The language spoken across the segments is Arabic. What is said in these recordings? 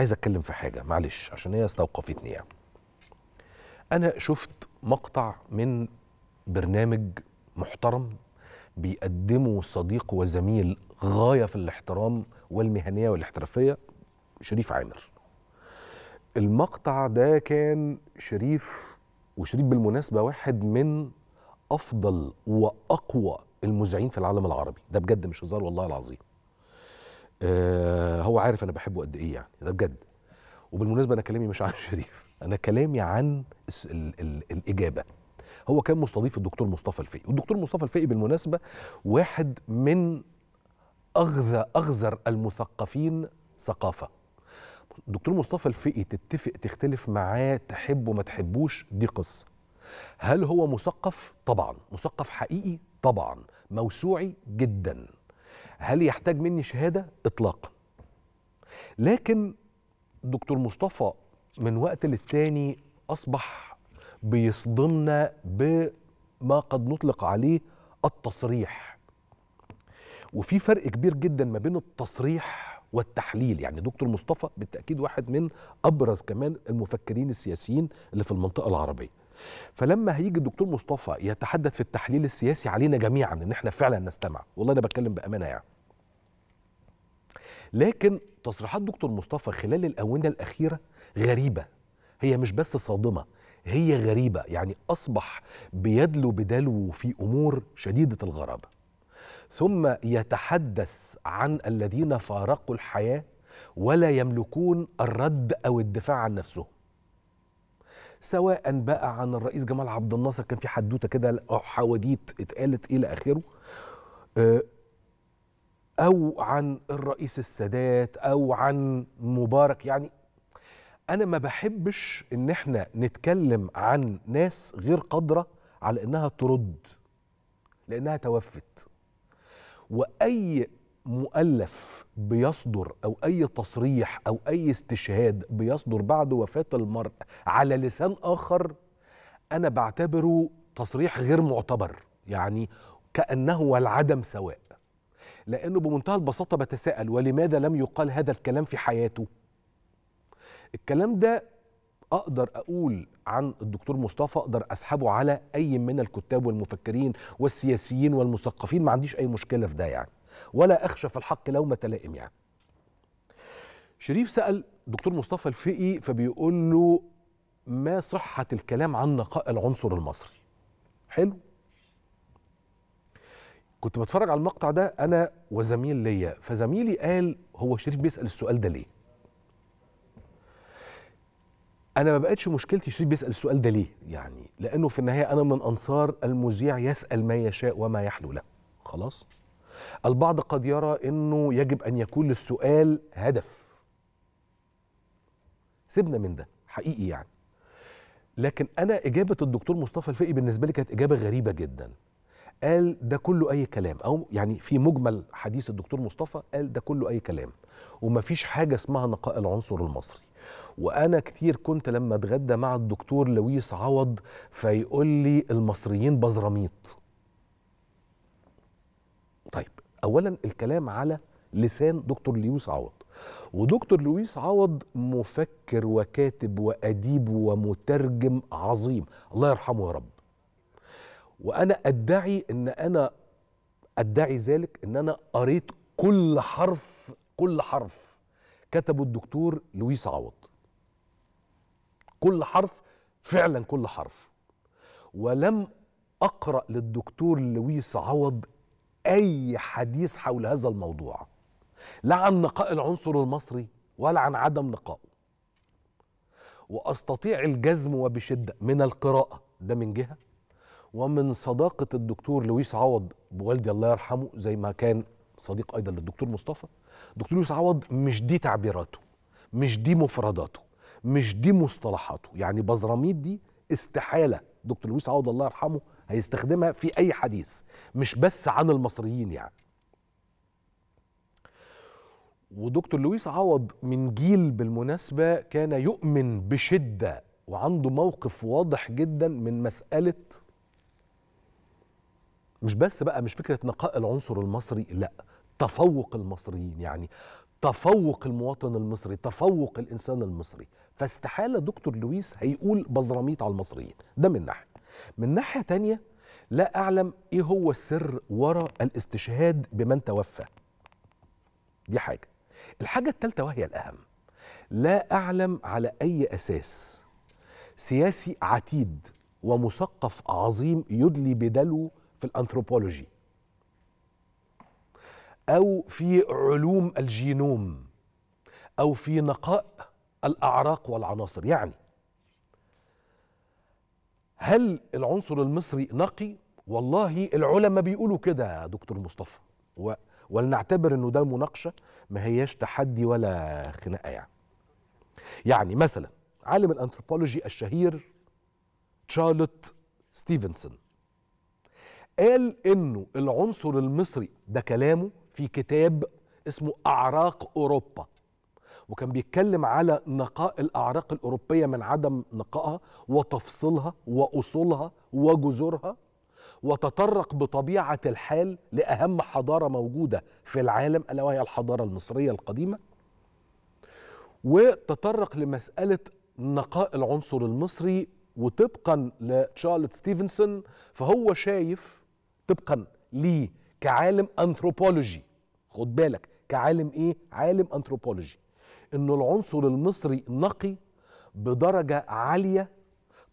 عايز اتكلم في حاجه معلش عشان هي استوقفتني يعني انا شفت مقطع من برنامج محترم بيقدمه صديق وزميل غايه في الاحترام والمهنيه والاحترافيه شريف عامر المقطع ده كان شريف وشريف بالمناسبه واحد من افضل واقوى المذيعين في العالم العربي ده بجد مش هزار والله العظيم آه، هو عارف انا بحبه قد ايه يعني ده بجد وبالمناسبه انا كلامي مش عن شريف انا كلامي عن الـ الـ الاجابه هو كان مستضيف الدكتور مصطفى الفقي والدكتور مصطفى الفقي بالمناسبه واحد من اغذى اغذر المثقفين ثقافه دكتور مصطفى الفقي تتفق تختلف معاه تحبه ما تحبوش دي قصه هل هو مثقف طبعا مثقف حقيقي طبعا موسوعي جدا هل يحتاج مني شهاده اطلاقا لكن دكتور مصطفى من وقت للتاني اصبح بيصدمنا بما قد نطلق عليه التصريح وفي فرق كبير جدا ما بين التصريح والتحليل يعني دكتور مصطفى بالتاكيد واحد من ابرز كمان المفكرين السياسيين اللي في المنطقه العربيه فلما هيجي الدكتور مصطفى يتحدث في التحليل السياسي علينا جميعا ان احنا فعلا نستمع والله انا بتكلم بامانه يعني لكن تصريحات دكتور مصطفى خلال الاونه الاخيره غريبه هي مش بس صادمه هي غريبه يعني اصبح بيدلو بدلو في امور شديده الغرابه ثم يتحدث عن الذين فارقوا الحياه ولا يملكون الرد او الدفاع عن نفسهم سواء بقى عن الرئيس جمال عبد الناصر كان في حدوته كده حواديت اتقالت الى اخره آه، او عن الرئيس السادات او عن مبارك يعني انا ما بحبش ان احنا نتكلم عن ناس غير قادره على انها ترد لانها توفت واي مؤلف بيصدر او اي تصريح او اي استشهاد بيصدر بعد وفاه المرء على لسان اخر انا بعتبره تصريح غير معتبر يعني كانه والعدم سواء لانه بمنتهى البساطه بتساءل ولماذا لم يقال هذا الكلام في حياته الكلام ده اقدر اقول عن الدكتور مصطفى اقدر اسحبه على اي من الكتاب والمفكرين والسياسيين والمثقفين ما عنديش اي مشكله في ده يعني ولا اخشى في الحق لومه لائم يعني شريف سال دكتور مصطفى الفقي فبيقول له ما صحه الكلام عن نقاء العنصر المصري حلو كنت بتفرج على المقطع ده انا وزميل ليا فزميلي قال هو شريف بيسال السؤال ده ليه انا ما بقتش مشكلتي شريف بيسال السؤال ده ليه يعني لانه في النهايه انا من انصار المذيع يسال ما يشاء وما يحلو له خلاص البعض قد يرى انه يجب ان يكون للسؤال هدف سيبنا من ده حقيقي يعني لكن انا اجابه الدكتور مصطفى الفقي بالنسبه لي كانت اجابه غريبه جدا قال ده كله اي كلام او يعني في مجمل حديث الدكتور مصطفى قال ده كله اي كلام ومفيش حاجه اسمها نقاء العنصر المصري وانا كتير كنت لما اتغدى مع الدكتور لويس عوض فيقول لي المصريين بزراميط طيب اولا الكلام على لسان دكتور ليوس عوض ودكتور لويس عوض مفكر وكاتب واديب ومترجم عظيم الله يرحمه يا رب وانا ادعي ان انا ادعي ذلك ان انا قريت كل حرف كل حرف كتبه الدكتور لويس عوض كل حرف فعلا كل حرف ولم اقرا للدكتور لويس عوض أي حديث حول هذا الموضوع لا عن نقاء العنصر المصري ولا عن عدم نقائه واستطيع الجزم وبشده من القراءه ده من جهه ومن صداقه الدكتور لويس عوض بوالدي الله يرحمه زي ما كان صديق ايضا للدكتور مصطفى دكتور لويس عوض مش دي تعبيراته مش دي مفرداته مش دي مصطلحاته يعني بزراميد دي استحاله دكتور لويس عوض الله يرحمه هيستخدمها في اي حديث مش بس عن المصريين يعني ودكتور لويس عوض من جيل بالمناسبة كان يؤمن بشدة وعنده موقف واضح جدا من مسألة مش بس بقى مش فكرة نقاء العنصر المصري لا تفوق المصريين يعني تفوق المواطن المصري تفوق الإنسان المصري فاستحالة دكتور لويس هيقول بزراميط على المصريين ده من ناحية من ناحيه تانية لا اعلم ايه هو السر وراء الاستشهاد بمن توفى دي حاجه الحاجه الثالثه وهي الاهم لا اعلم على اي اساس سياسي عتيد ومثقف عظيم يدلي بدلو في الانثروبولوجي او في علوم الجينوم او في نقاء الاعراق والعناصر يعني هل العنصر المصري نقي والله العلماء بيقولوا كده يا دكتور مصطفى و... ولنعتبر انه ده مناقشه ما هياش تحدي ولا خناقه يعني يعني مثلا عالم الانثروبولوجي الشهير تشارلوت ستيفنسون قال انه العنصر المصري ده كلامه في كتاب اسمه اعراق اوروبا وكان بيتكلم على نقاء الأعراق الأوروبية من عدم نقائها وتفصيلها وأصولها وجذورها وتطرق بطبيعة الحال لأهم حضارة موجودة في العالم ألا وهي الحضارة المصرية القديمة وتطرق لمسألة نقاء العنصر المصري وطبقا لتشارلز ستيفنسون فهو شايف طبقا ليه كعالم أنثروبولوجي خد بالك كعالم إيه؟ عالم أنثروبولوجي انه العنصر المصري نقي بدرجه عاليه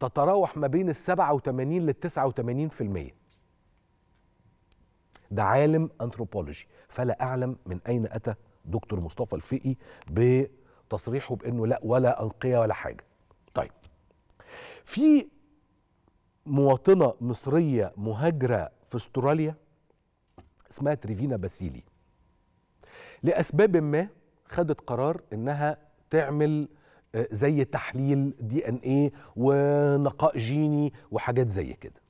تتراوح ما بين ال 87 لل 89% ده عالم انثروبولوجي فلا اعلم من اين اتى دكتور مصطفى الفقي بتصريحه بانه لا ولا انقيه ولا حاجه طيب في مواطنه مصريه مهاجره في استراليا اسمها تريفينا باسيلي لاسباب ما خدت قرار انها تعمل آه، زي تحليل دي ان ايه ونقاء جيني وحاجات زي كده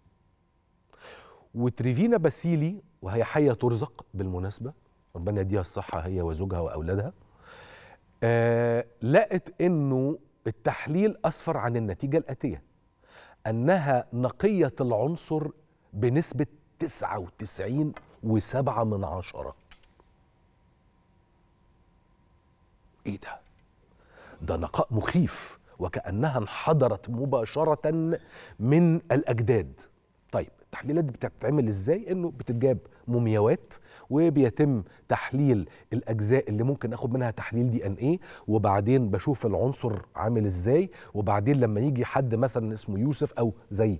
وتريفينا باسيلي وهي حية ترزق بالمناسبة ربنا يديها الصحة هي وزوجها وأولادها آه لقت أنه التحليل أسفر عن النتيجة الآتية أنها نقية العنصر بنسبة 99.7 من عشرة ايه ده ده نقاء مخيف وكانها انحدرت مباشره من الاجداد طيب التحليلات دي بتتعمل ازاي انه بتتجاب مومياوات وبيتم تحليل الاجزاء اللي ممكن اخد منها تحليل دي ان ايه وبعدين بشوف العنصر عامل ازاي وبعدين لما يجي حد مثلا اسمه يوسف او زي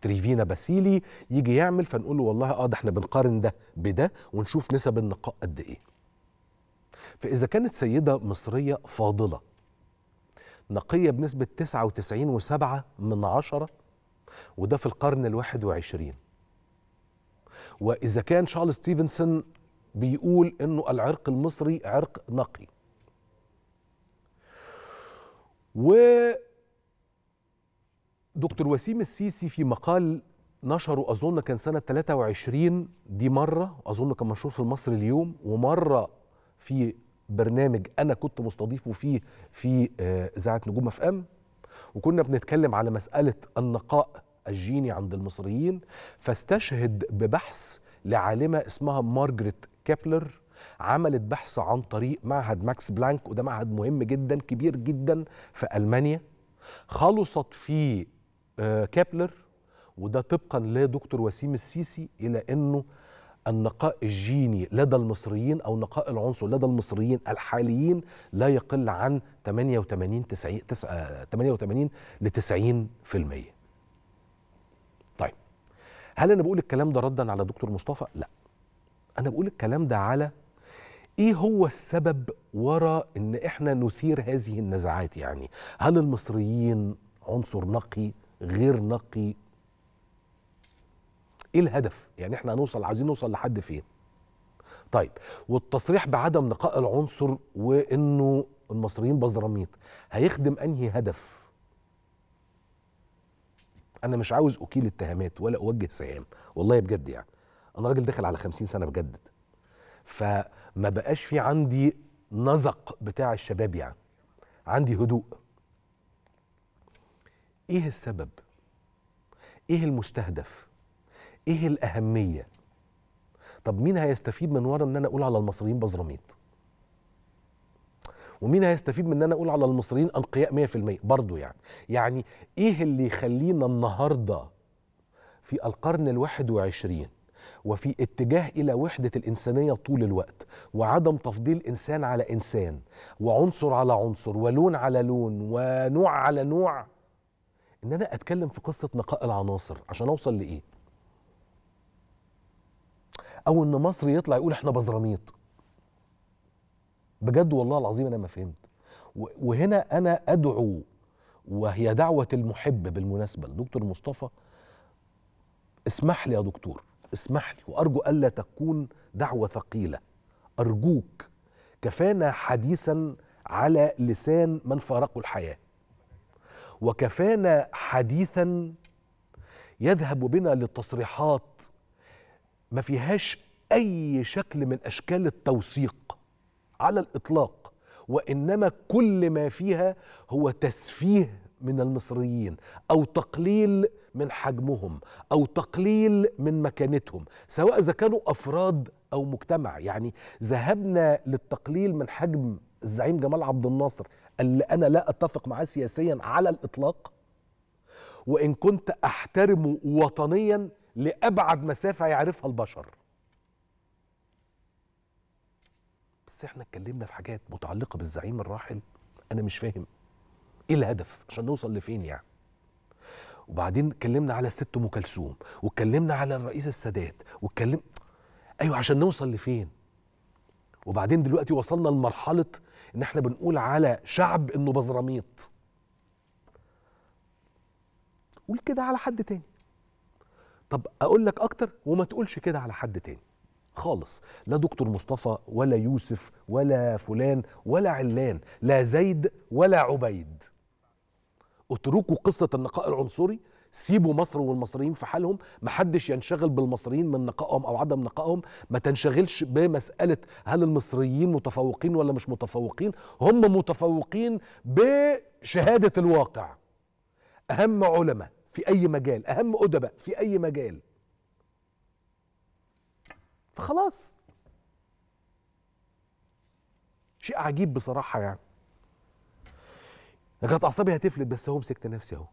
تريفينا باسيلي يجي يعمل فنقول له والله اه ده احنا بنقارن ده بده ونشوف نسب النقاء قد ايه فإذا كانت سيدة مصرية فاضلة نقية بنسبة 99.7 من عشرة وده في القرن الواحد وعشرين وإذا كان شارل ستيفنسون بيقول إنه العرق المصري عرق نقي و دكتور وسيم السيسي في مقال نشره أظن كان سنة 23 دي مرة أظن كان مشهور في المصري اليوم ومرة في برنامج انا كنت مستضيفه فيه في آه، اذاعه نجوم اف ام وكنا بنتكلم على مساله النقاء الجيني عند المصريين فاستشهد ببحث لعالمه اسمها مارجريت كابلر عملت بحث عن طريق معهد ماكس بلانك وده معهد مهم جدا كبير جدا في المانيا خلصت فيه آه، كابلر وده طبقا لدكتور وسيم السيسي الى انه النقاء الجيني لدى المصريين أو نقاء العنصر لدى المصريين الحاليين لا يقل عن 88 90 88 ل 90% طيب هل أنا بقول الكلام ده ردا على دكتور مصطفى؟ لا أنا بقول الكلام ده على ايه هو السبب وراء ان احنا نثير هذه النزاعات يعني هل المصريين عنصر نقي غير نقي ايه الهدف يعني احنا هنوصل عايزين نوصل لحد فين طيب والتصريح بعدم نقاء العنصر وانه المصريين بزراميط هيخدم انهي هدف انا مش عاوز اكيل اتهامات ولا اوجه سهام والله بجد يعني انا راجل داخل على 50 سنه بجدد فما بقاش في عندي نزق بتاع الشباب يعني عندي هدوء ايه السبب ايه المستهدف ايه الاهميه طب مين هيستفيد من ورا ان انا اقول على المصريين بزراميط ومين هيستفيد من ان انا اقول على المصريين انقياء 100% برضه يعني يعني ايه اللي يخلينا النهارده في القرن الواحد وعشرين وفي اتجاه الى وحده الانسانيه طول الوقت وعدم تفضيل انسان على انسان وعنصر على عنصر ولون على لون ونوع على نوع ان انا اتكلم في قصه نقاء العناصر عشان اوصل لايه او ان مصري يطلع يقول احنا بزراميط بجد والله العظيم انا ما فهمت وهنا انا ادعو وهي دعوه المحب بالمناسبه لدكتور مصطفى اسمح لي يا دكتور اسمح لي وارجو الا تكون دعوه ثقيله ارجوك كفانا حديثا على لسان من فارقوا الحياه وكفانا حديثا يذهب بنا للتصريحات ما فيهاش اي شكل من اشكال التوثيق على الاطلاق وانما كل ما فيها هو تسفيه من المصريين او تقليل من حجمهم او تقليل من مكانتهم سواء اذا كانوا افراد او مجتمع يعني ذهبنا للتقليل من حجم الزعيم جمال عبد الناصر اللي انا لا اتفق معاه سياسيا على الاطلاق وان كنت احترمه وطنيا لأبعد مسافة يعرفها البشر بس احنا اتكلمنا في حاجات متعلقة بالزعيم الراحل أنا مش فاهم إيه الهدف عشان نوصل لفين يعني وبعدين اتكلمنا على الست أم كلثوم واتكلمنا على الرئيس السادات واتكلم أيوه عشان نوصل لفين وبعدين دلوقتي وصلنا لمرحلة إن احنا بنقول على شعب إنه بزراميط قول كده على حد تاني طب اقول لك اكتر وما تقولش كده على حد تاني خالص لا دكتور مصطفى ولا يوسف ولا فلان ولا علان لا زيد ولا عبيد اتركوا قصة النقاء العنصري سيبوا مصر والمصريين في حالهم محدش ينشغل بالمصريين من نقائهم او عدم نقائهم ما تنشغلش بمساله هل المصريين متفوقين ولا مش متفوقين هم متفوقين بشهاده الواقع اهم علماء في اي مجال اهم ادباء في اي مجال فخلاص شيء عجيب بصراحه يعني انا كانت اعصابي هتفلت بس هو مسكت نفسي اهو